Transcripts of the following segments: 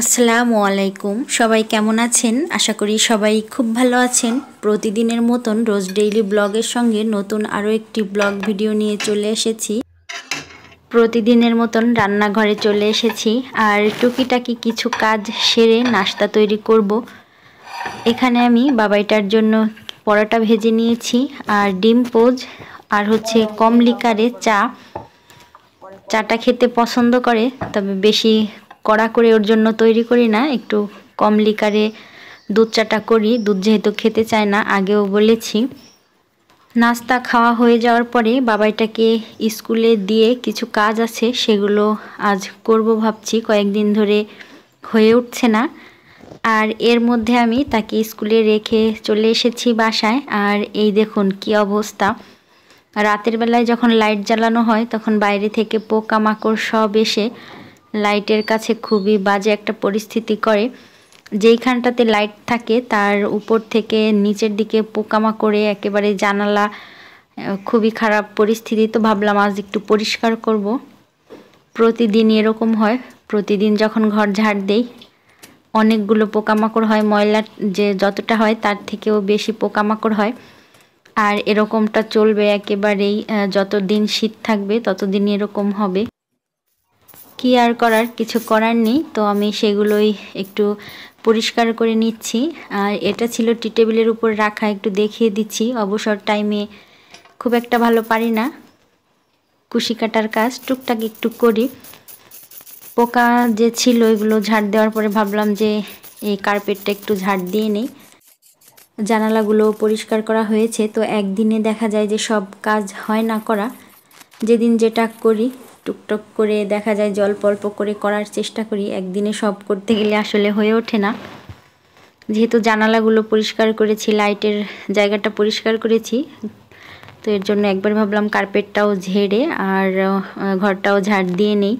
আসসালামু আলাইকুম সবাই কেমন আছেন আশা করি সবাই খুব ভালো আছেন প্রতিদিনের মতন রোজ ডেইলি ব্লগের সঙ্গে নতুন আরও একটি ব্লগ ভিডিও নিয়ে চলে এসেছি প্রতিদিনের মতন রান্নাঘরে চলে এসেছি আর টুকিটাকি কিছু কাজ সেরে নাস্তা তৈরি করব এখানে আমি বাবাইটার জন্য পরোটা ভেজে নিয়েছি আর ডিম পোজ আর হচ্ছে কম লিকারে চা চাটা খেতে পছন্দ করে তবে বেশি কড়া করে ওর জন্য তৈরি করি না একটু কম লিকারে দুধ চাটা করি দুধ যেহেতু খেতে চায় না আগেও বলেছি নাস্তা খাওয়া হয়ে যাওয়ার পরে বাবাইটাকে স্কুলে দিয়ে কিছু কাজ আছে সেগুলো আজ করব ভাবছি কয়েকদিন ধরে হয়ে উঠছে না আর এর মধ্যে আমি তাকে স্কুলে রেখে চলে এসেছি বাসায় আর এই দেখুন কি অবস্থা রাতের বেলায় যখন লাইট জ্বালানো হয় তখন বাইরে থেকে পোকামাকড় সব এসে লাইটের কাছে খুবই বাজে একটা পরিস্থিতি করে যেইখানটাতে লাইট থাকে তার উপর থেকে নিচের দিকে পোকামা করে একেবারে জানালা খুবই খারাপ পরিস্থিতি তো ভাবলাম আজ একটু পরিষ্কার করব প্রতিদিন এরকম হয় প্রতিদিন যখন ঘর ঝাড় দেই অনেকগুলো পোকামাকড় হয় ময়লা যে যতটা হয় তার থেকেও বেশি পোকামাকড় হয় আর এরকমটা চলবে একেবারেই যতদিন শীত থাকবে ততদিন এরকম হবে কি আর করার কিছু করার নেই তো আমি সেগুলোই একটু পরিষ্কার করে নিচ্ছি আর এটা ছিল টি টেবিলের উপর রাখা একটু দেখিয়ে দিচ্ছি অবসর টাইমে খুব একটা ভালো পারি না কুশি কাটার কাজ টুকটাক একটু করি পোকা যে ছিল এগুলো ঝাড় দেওয়ার পরে ভাবলাম যে এই কার্পেটটা একটু ঝাড় দিয়ে নিই জানালাগুলো পরিষ্কার করা হয়েছে তো একদিনে দেখা যায় যে সব কাজ হয় না করা যেদিন যেটা করি টুকটক করে দেখা যায় জল্প অল্প করে করার চেষ্টা করি একদিনে সব করতে গেলে আসলে হয়ে ওঠে না যেহেতু জানালাগুলো পরিষ্কার করেছি লাইটের জায়গাটা পরিষ্কার করেছি তো এর জন্য একবার ভাবলাম কার্পেটটাও ঝেড়ে আর ঘরটাও ঝাড় দিয়ে নেই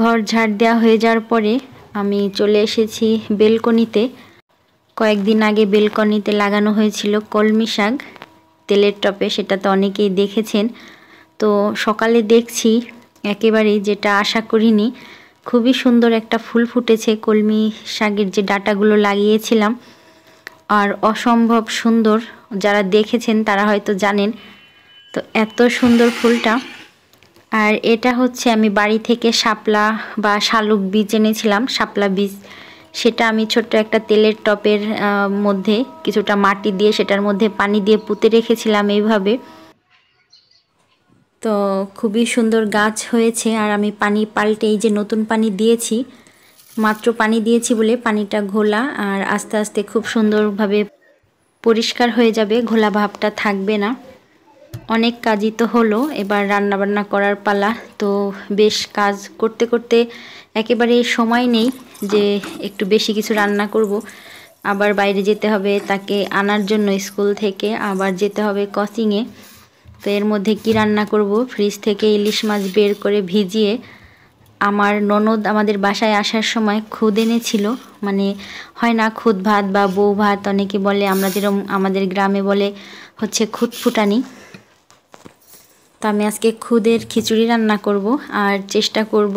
ঘর ঝাড় দেওয়া হয়ে যাওয়ার পরে আমি চলে এসেছি বেলকনিতে কয়েকদিন আগে বেলকনিতে লাগানো হয়েছিল কলমি শাক তেলের টপে সেটা তো অনেকেই দেখেছেন তো সকালে দেখছি একেবারে যেটা আশা করিনি খুবই সুন্দর একটা ফুল ফুটেছে কলমি শাকের যে ডাটাগুলো লাগিয়েছিলাম আর অসম্ভব সুন্দর যারা দেখেছেন তারা হয়তো জানেন তো এত সুন্দর ফুলটা আর এটা হচ্ছে আমি বাড়ি থেকে শাপলা বা শালুক বীজ এনেছিলাম শাপলা বীজ সেটা আমি ছোট্ট একটা তেলের টপের মধ্যে কিছুটা মাটি দিয়ে সেটার মধ্যে পানি দিয়ে পুঁতে রেখেছিলাম এইভাবে তো খুবই সুন্দর গাছ হয়েছে আর আমি পানি পাল্টে এই যে নতুন পানি দিয়েছি মাত্র পানি দিয়েছি বলে পানিটা ঘোলা আর আস্তে আস্তে খুব সুন্দরভাবে পরিষ্কার হয়ে যাবে ঘোলা ভাবটা থাকবে না অনেক কাজই তো হলো এবার রান্নাবান্না করার পালা তো বেশ কাজ করতে করতে একেবারে সময় নেই যে একটু বেশি কিছু রান্না করব। আবার বাইরে যেতে হবে তাকে আনার জন্য স্কুল থেকে আবার যেতে হবে কচিংয়ে তো এর মধ্যে কি রান্না করব ফ্রিজ থেকে ইলিশ মাছ বের করে ভিজিয়ে আমার ননদ আমাদের বাসায় আসার সময় খুদ এনেছিল মানে হয় না খুদ ভাত বা বউ ভাত অনেকে বলে আমরা যেরকম আমাদের গ্রামে বলে হচ্ছে খুদ ফুটানি তো আমি আজকে খুদের খিচুড়ি রান্না করব আর চেষ্টা করব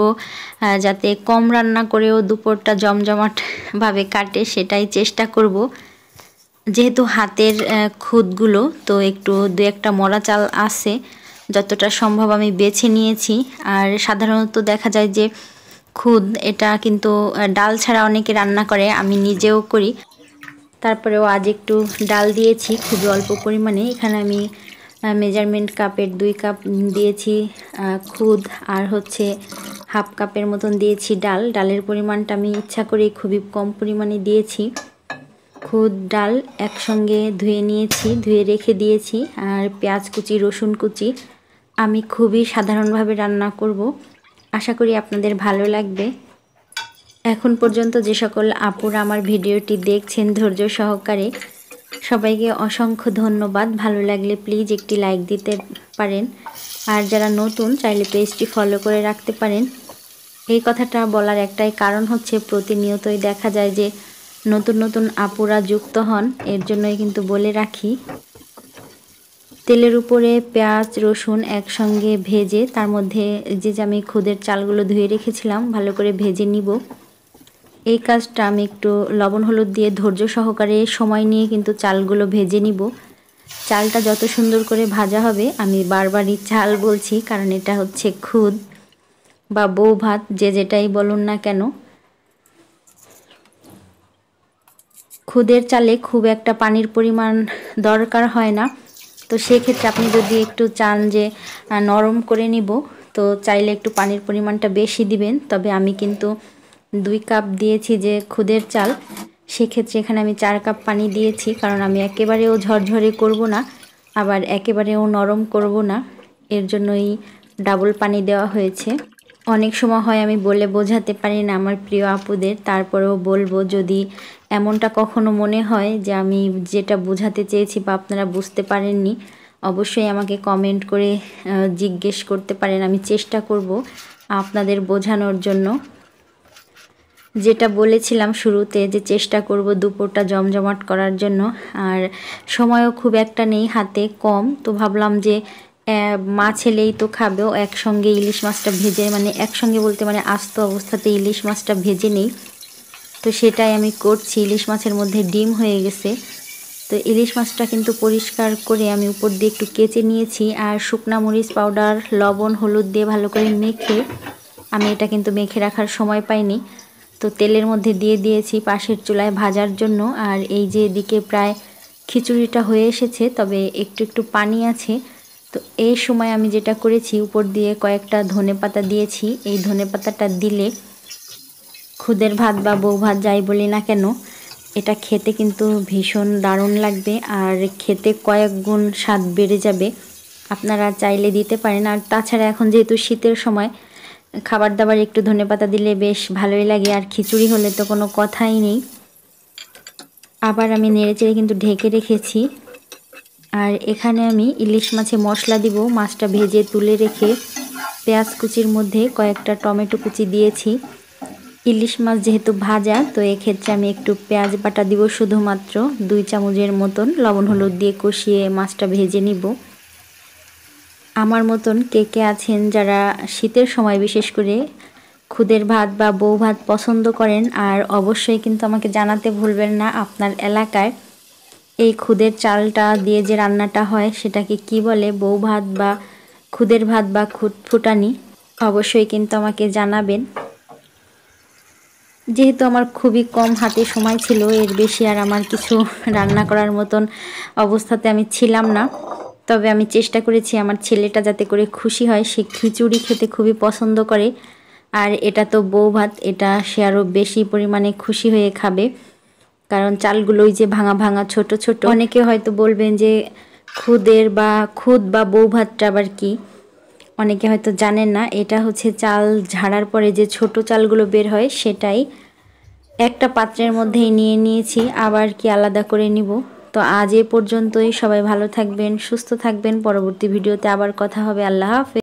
যাতে কম রান্না করেও দুপুরটা জমজমাটভাবে কাটে সেটাই চেষ্টা করব যেহেতু হাতের খুদগুলো তো একটু দু একটা মরা চাল আছে যতটা সম্ভব আমি বেছে নিয়েছি আর সাধারণত দেখা যায় যে খুদ এটা কিন্তু ডাল ছাড়া অনেকে রান্না করে আমি নিজেও করি তারপরেও আজ একটু ডাল দিয়েছি খুবই অল্প পরিমাণে এখানে আমি মেজারমেন্ট কাপের দুই কাপ দিয়েছি খুদ আর হচ্ছে হাফ কাপের মতন দিয়েছি ডাল ডালের পরিমাণটা আমি ইচ্ছা করে খুবই কম পরিমাণে দিয়েছি খুদ ডাল একসঙ্গে ধুয়ে নিয়েছি ধুয়ে রেখে দিয়েছি আর পেঁয়াজ কুচি রসুন কুচি আমি খুবই সাধারণভাবে রান্না করব আশা করি আপনাদের ভালো লাগবে এখন পর্যন্ত যে সকল আপুরা আমার ভিডিওটি দেখছেন ধৈর্য সহকারে সবাইকে অসংখ্য ধন্যবাদ ভালো লাগলে প্লিজ একটি লাইক দিতে পারেন আর যারা নতুন চাইলে পেজটি ফলো করে রাখতে পারেন এই কথাটা বলার একটাই কারণ হচ্ছে প্রতিনিয়তই দেখা যায় যে নতুন নতুন আপুরা যুক্ত হন এর জন্যই কিন্তু বলে রাখি তেলের উপরে পেঁয়াজ রসুন একসঙ্গে ভেজে তার মধ্যে যে যে আমি খুদের চালগুলো ধুয়ে রেখেছিলাম ভালো করে ভেজে নিব এই কাজটা আমি একটু লবণ হলুদ দিয়ে ধৈর্য সহকারে সময় নিয়ে কিন্তু চালগুলো ভেজে নিব চালটা যত সুন্দর করে ভাজা হবে আমি বারবারই চাল বলছি কারণ এটা হচ্ছে খুদ বা বউ ভাত যে যেটাই বলুন না কেন খুদের চালে খুব একটা পানির পরিমাণ দরকার হয় না তো সেক্ষেত্রে আপনি যদি একটু চান যে নরম করে নিব তো চাইলে একটু পানির পরিমাণটা বেশি দিবেন তবে আমি কিন্তু দুই কাপ দিয়েছি যে খুদের চাল সেক্ষেত্রে এখানে আমি চার কাপ পানি দিয়েছি কারণ আমি একেবারেও ঝরঝরে করব না আবার একেবারেও নরম করব না এর জন্যই ডাবল পানি দেওয়া হয়েছে অনেক সময় হয় আমি বলে বোঝাতে পারি না আমার প্রিয় আপুদের তারপরেও বলবো যদি এমনটা কখনো মনে হয় যে আমি যেটা বোঝাতে চেয়েছি বা আপনারা বুঝতে পারেননি অবশ্যই আমাকে কমেন্ট করে জিজ্ঞেস করতে পারেন আমি চেষ্টা করব আপনাদের বোঝানোর জন্য যেটা বলেছিলাম শুরুতে যে চেষ্টা করব দুপুরটা জমজমাট করার জন্য আর সময়ও খুব একটা নেই হাতে কম তো ভাবলাম যে মা ছেলেই তো ও একসঙ্গে ইলিশ মাছটা ভেজে মানে একসঙ্গে বলতে মানে আস্ত অবস্থাতে ইলিশ মাছটা ভেজে নেই তো সেটাই আমি করছি ইলিশ মাছের মধ্যে ডিম হয়ে গেছে তো ইলিশ মাছটা কিন্তু পরিষ্কার করে আমি উপর দিয়ে একটু কেচে নিয়েছি আর শুকনা মরিচ পাউডার লবণ হলুদ দিয়ে ভালো করে মেখে আমি এটা কিন্তু মেখে রাখার সময় পাইনি তো তেলের মধ্যে দিয়ে দিয়েছি পাশের চুলায় ভাজার জন্য আর এই যে এদিকে প্রায় খিচুড়িটা হয়ে এসেছে তবে একটু একটু পানি আছে তো এই সময় আমি যেটা করেছি উপর দিয়ে কয়েকটা ধনে পাতা দিয়েছি এই ধনে পাতাটা দিলে খুদের ভাত বা বউ ভাত যাই বলি না কেন এটা খেতে কিন্তু ভীষণ দারুণ লাগবে আর খেতে কয়েক গুণ স্বাদ বেড়ে যাবে আপনারা চাইলে দিতে পারেন আর তাছাড়া এখন যেহেতু শীতের সময় খাবার দাবার একটু ধনে পাতা দিলে বেশ ভালোই লাগে আর খিচুড়ি হলে তো কোনো কথাই নেই আবার আমি নেড়ে চেড়ে কিন্তু ঢেকে রেখেছি আর এখানে আমি ইলিশ মাছে মশলা দিব মাছটা ভেজে তুলে রেখে পেঁয়াজ কুচির মধ্যে কয়েকটা টমেটো কুচি দিয়েছি ইলিশ মাছ যেহেতু ভাজা তো এক্ষেত্রে আমি একটু পেঁয়াজ বাটা দিব শুধুমাত্র দুই চামচের মতন লবণ হলুদ দিয়ে কষিয়ে মাছটা ভেজে নিব আমার মতন কে কে আছেন যারা শীতের সময় বিশেষ করে খুদের ভাত বা বউ ভাত পছন্দ করেন আর অবশ্যই কিন্তু আমাকে জানাতে ভুলবেন না আপনার এলাকায় এই খুদের চালটা দিয়ে যে রান্নাটা হয় সেটাকে কি বলে বউ ভাত বা খুদের ভাত বা খুদ ফুটানি অবশ্যই কিন্তু আমাকে জানাবেন যেহেতু আমার খুবই কম হাতে সময় ছিল এর বেশি আর আমার কিছু রান্না করার মতন অবস্থাতে আমি ছিলাম না তবে আমি চেষ্টা করেছি আমার ছেলেটা যাতে করে খুশি হয় সে খিচুড়ি খেতে খুবই পছন্দ করে আর এটা তো বউ ভাত এটা সে আরও বেশি পরিমাণে খুশি হয়ে খাবে কারণ চালগুলো ওই যে ভাঙা ভাঙা ছোট ছোট অনেকে হয়তো বলবেন যে খুদের বা খুদ বা বউ ভাতটা আবার কি অনেকে হয়তো জানেন না এটা হচ্ছে চাল ঝাড়ার পরে যে ছোট চালগুলো বের হয় সেটাই একটা পাত্রের মধ্যেই নিয়ে নিয়েছি আবার কি আলাদা করে নিব তো আজ এ পর্যন্তই সবাই ভালো থাকবেন সুস্থ থাকবেন পরবর্তী ভিডিওতে আবার কথা হবে আল্লাহ হাফেজ